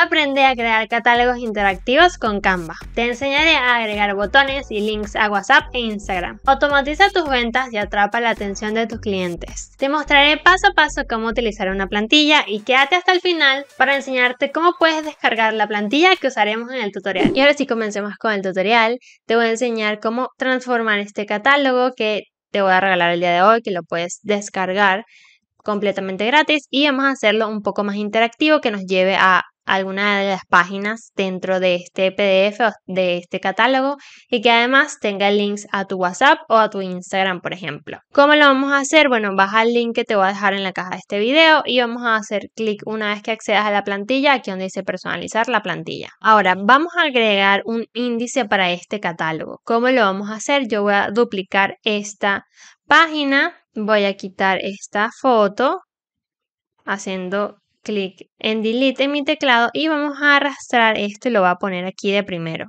Aprende a crear catálogos interactivos con Canva. Te enseñaré a agregar botones y links a WhatsApp e Instagram. Automatiza tus ventas y atrapa la atención de tus clientes. Te mostraré paso a paso cómo utilizar una plantilla y quédate hasta el final para enseñarte cómo puedes descargar la plantilla que usaremos en el tutorial. Y ahora sí comencemos con el tutorial. Te voy a enseñar cómo transformar este catálogo que te voy a regalar el día de hoy, que lo puedes descargar completamente gratis y vamos a hacerlo un poco más interactivo que nos lleve a alguna de las páginas dentro de este PDF o de este catálogo y que además tenga links a tu WhatsApp o a tu Instagram, por ejemplo. ¿Cómo lo vamos a hacer? Bueno, baja el link que te voy a dejar en la caja de este video y vamos a hacer clic una vez que accedas a la plantilla, aquí donde dice personalizar la plantilla. Ahora, vamos a agregar un índice para este catálogo. ¿Cómo lo vamos a hacer? Yo voy a duplicar esta página Voy a quitar esta foto haciendo clic en delete en mi teclado y vamos a arrastrar esto y lo voy a poner aquí de primero.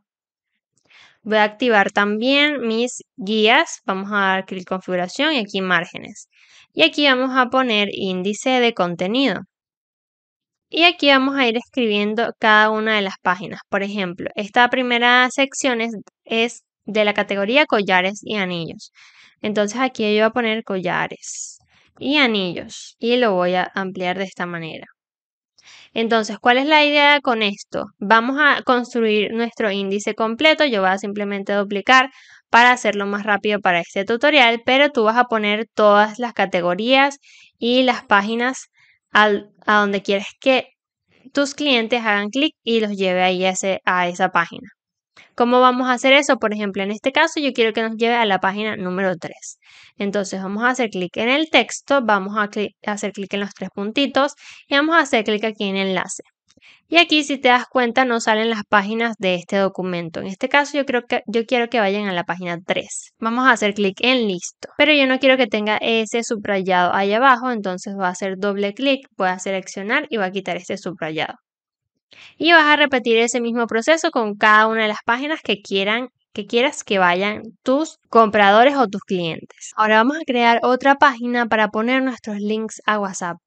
Voy a activar también mis guías, vamos a dar clic configuración y aquí márgenes. Y aquí vamos a poner índice de contenido. Y aquí vamos a ir escribiendo cada una de las páginas. Por ejemplo, esta primera sección es de la categoría collares y anillos. Entonces aquí yo voy a poner collares y anillos y lo voy a ampliar de esta manera. Entonces, ¿cuál es la idea con esto? Vamos a construir nuestro índice completo. Yo voy a simplemente duplicar para hacerlo más rápido para este tutorial, pero tú vas a poner todas las categorías y las páginas a donde quieres que tus clientes hagan clic y los lleve ahí a esa página. ¿Cómo vamos a hacer eso? Por ejemplo, en este caso yo quiero que nos lleve a la página número 3. Entonces vamos a hacer clic en el texto, vamos a hacer clic en los tres puntitos y vamos a hacer clic aquí en enlace. Y aquí si te das cuenta no salen las páginas de este documento. En este caso yo creo que yo quiero que vayan a la página 3. Vamos a hacer clic en listo. Pero yo no quiero que tenga ese subrayado ahí abajo, entonces va a hacer doble clic, voy a seleccionar y va a quitar este subrayado. Y vas a repetir ese mismo proceso con cada una de las páginas que quieran que quieras que vayan tus compradores o tus clientes. Ahora vamos a crear otra página para poner nuestros links a WhatsApp.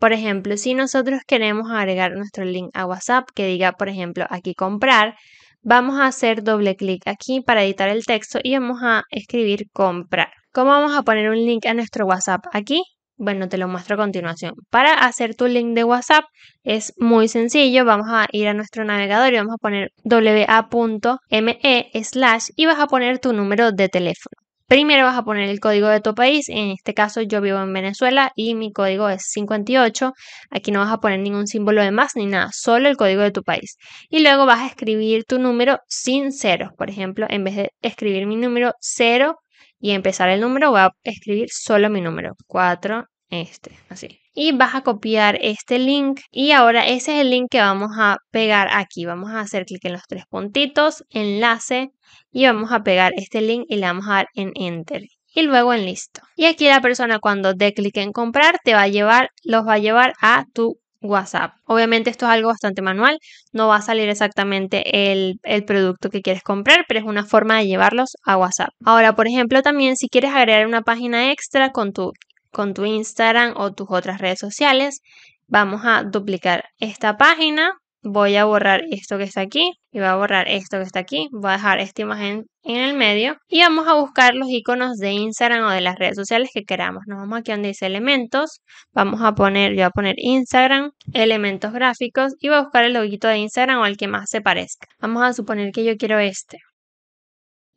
Por ejemplo, si nosotros queremos agregar nuestro link a WhatsApp que diga, por ejemplo, aquí comprar, vamos a hacer doble clic aquí para editar el texto y vamos a escribir comprar. ¿Cómo vamos a poner un link a nuestro WhatsApp aquí? Bueno, te lo muestro a continuación. Para hacer tu link de WhatsApp es muy sencillo. Vamos a ir a nuestro navegador y vamos a poner wa.me slash y vas a poner tu número de teléfono. Primero vas a poner el código de tu país. En este caso yo vivo en Venezuela y mi código es 58. Aquí no vas a poner ningún símbolo de más ni nada, solo el código de tu país. Y luego vas a escribir tu número sin ceros. Por ejemplo, en vez de escribir mi número 0, y empezar el número, voy a escribir solo mi número, 4, este, así. Y vas a copiar este link y ahora ese es el link que vamos a pegar aquí. Vamos a hacer clic en los tres puntitos, enlace y vamos a pegar este link y le vamos a dar en enter y luego en listo. Y aquí la persona cuando dé clic en comprar te va a llevar, los va a llevar a tu WhatsApp. Obviamente esto es algo bastante manual, no va a salir exactamente el, producto que quieres comprar, pero es una forma de llevarlos a WhatsApp. Ahora, por ejemplo, también si quieres agregar una página extra con tu, con tu Instagram o tus otras redes sociales, vamos a duplicar esta página voy a borrar esto que está aquí y voy a borrar esto que está aquí, voy a dejar esta imagen en el medio y vamos a buscar los iconos de Instagram o de las redes sociales que queramos. Nos vamos aquí donde dice elementos, vamos a poner, yo voy a poner Instagram, elementos gráficos y voy a buscar el loguito de Instagram o el que más se parezca. Vamos a suponer que yo quiero este.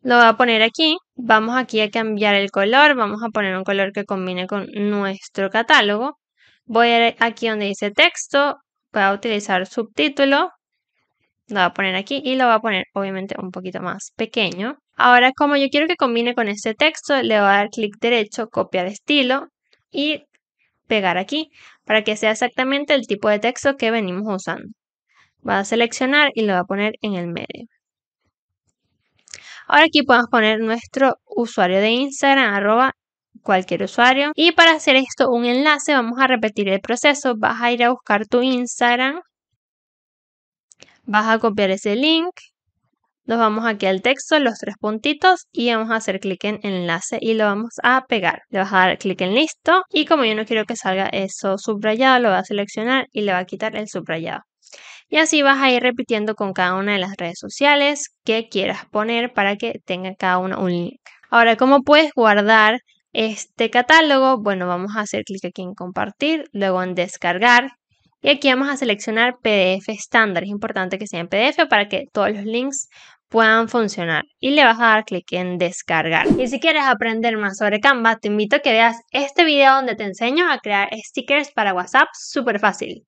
Lo voy a poner aquí, vamos aquí a cambiar el color, vamos a poner un color que combine con nuestro catálogo. Voy a aquí donde dice texto, voy a utilizar subtítulo, lo voy a poner aquí y lo voy a poner obviamente un poquito más pequeño. Ahora como yo quiero que combine con este texto, le voy a dar clic derecho, copiar estilo y pegar aquí para que sea exactamente el tipo de texto que venimos usando. Va a seleccionar y lo va a poner en el medio. Ahora aquí podemos poner nuestro usuario de Instagram, arroba cualquier usuario. Y para hacer esto un enlace, vamos a repetir el proceso. Vas a ir a buscar tu Instagram. Vas a copiar ese link. Nos vamos aquí al texto, los tres puntitos, y vamos a hacer clic en enlace y lo vamos a pegar. Le vas a dar clic en listo y como yo no quiero que salga eso subrayado, lo va a seleccionar y le va a quitar el subrayado. Y así vas a ir repitiendo con cada una de las redes sociales que quieras poner para que tenga cada una un link. Ahora, ¿cómo puedes guardar este catálogo, bueno, vamos a hacer clic aquí en compartir, luego en descargar y aquí vamos a seleccionar PDF estándar. Es importante que sea en PDF para que todos los links puedan funcionar y le vas a dar clic en descargar. Y si quieres aprender más sobre Canva, te invito a que veas este video donde te enseño a crear stickers para WhatsApp súper fácil.